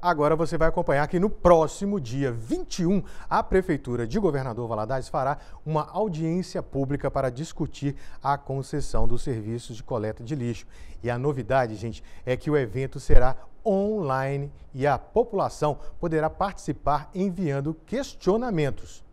Agora você vai acompanhar que no próximo dia 21, a Prefeitura de Governador Valadares fará uma audiência pública para discutir a concessão dos serviços de coleta de lixo. E a novidade, gente, é que o evento será online e a população poderá participar enviando questionamentos.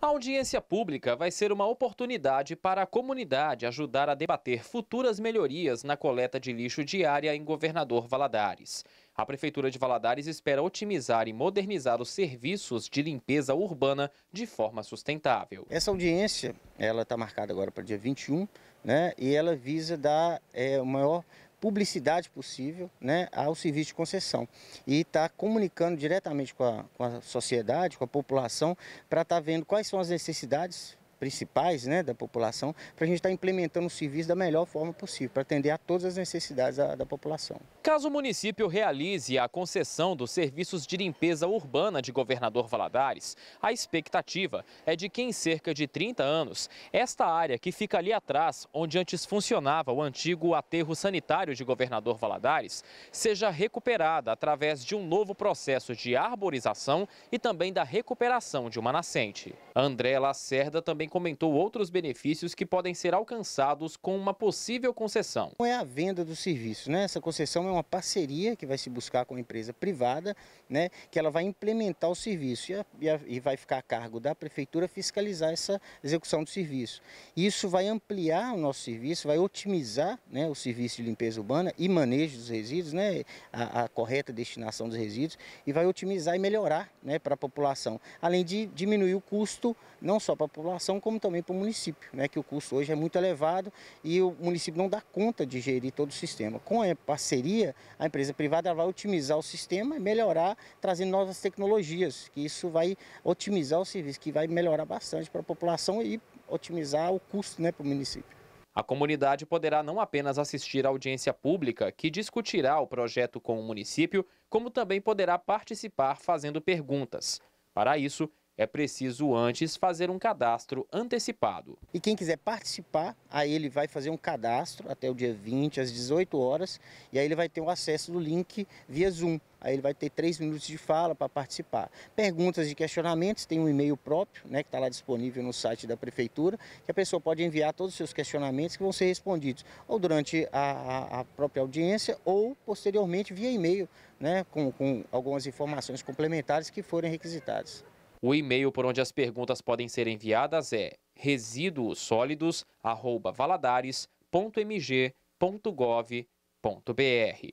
A audiência pública vai ser uma oportunidade para a comunidade ajudar a debater futuras melhorias na coleta de lixo diária em Governador Valadares. A Prefeitura de Valadares espera otimizar e modernizar os serviços de limpeza urbana de forma sustentável. Essa audiência ela está marcada agora para o dia 21 né, e ela visa dar é, o maior publicidade possível né, ao serviço de concessão. E está comunicando diretamente com a, com a sociedade, com a população, para estar tá vendo quais são as necessidades principais né, da população, para a gente estar tá implementando o serviço da melhor forma possível, para atender a todas as necessidades da, da, população. Caso o município realize a concessão dos serviços de limpeza urbana de Governador Valadares, a expectativa é de que em cerca de 30 anos, esta área que fica ali atrás, onde antes funcionava o antigo aterro sanitário de Governador Valadares, seja recuperada através de um novo processo de arborização e também da recuperação de uma nascente. André Lacerda também comentou outros benefícios que podem ser alcançados com uma possível concessão. É a venda do serviço, né? Essa concessão é uma parceria que vai se buscar com a empresa privada, né? Que ela vai implementar o serviço e, a, e, a, e vai ficar a cargo da prefeitura fiscalizar essa execução do serviço. Isso vai ampliar o nosso serviço, vai otimizar né, o serviço de limpeza urbana e manejo dos resíduos, né? A, a correta destinação dos resíduos e vai otimizar e melhorar, né? Para a população, além de diminuir o custo não só para a população população, como também para o município, né, que o custo hoje é muito elevado e o município não dá conta de gerir todo o sistema. Com a parceria, a empresa privada vai otimizar o sistema e melhorar, trazendo novas tecnologias, que isso vai otimizar o serviço, que vai melhorar bastante para a população e otimizar o custo né, para o município. A comunidade poderá não apenas assistir à audiência pública, que discutirá o projeto com o município, como também poderá participar fazendo perguntas. Para isso, é preciso antes fazer um cadastro antecipado. E quem quiser participar, aí ele vai fazer um cadastro até o dia 20, às 18 horas, e aí ele vai ter o acesso do link via Zoom. Aí ele vai ter três minutos de fala para participar. Perguntas e questionamentos, tem um e-mail próprio, né, que está lá disponível no site da prefeitura, que a pessoa pode enviar todos os seus questionamentos que vão ser respondidos ou durante a, a própria audiência ou posteriormente via e-mail, né, com, com algumas informações complementares que forem requisitadas. O e-mail por onde as perguntas podem ser enviadas é resíduosólidos@valadares.mg.gov.br.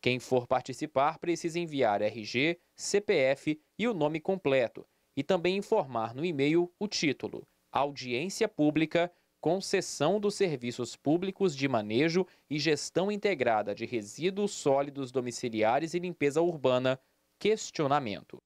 Quem for participar precisa enviar RG, CPF e o nome completo e também informar no e-mail o título, audiência pública, concessão dos serviços públicos de manejo e gestão integrada de resíduos sólidos domiciliares e limpeza urbana, questionamento.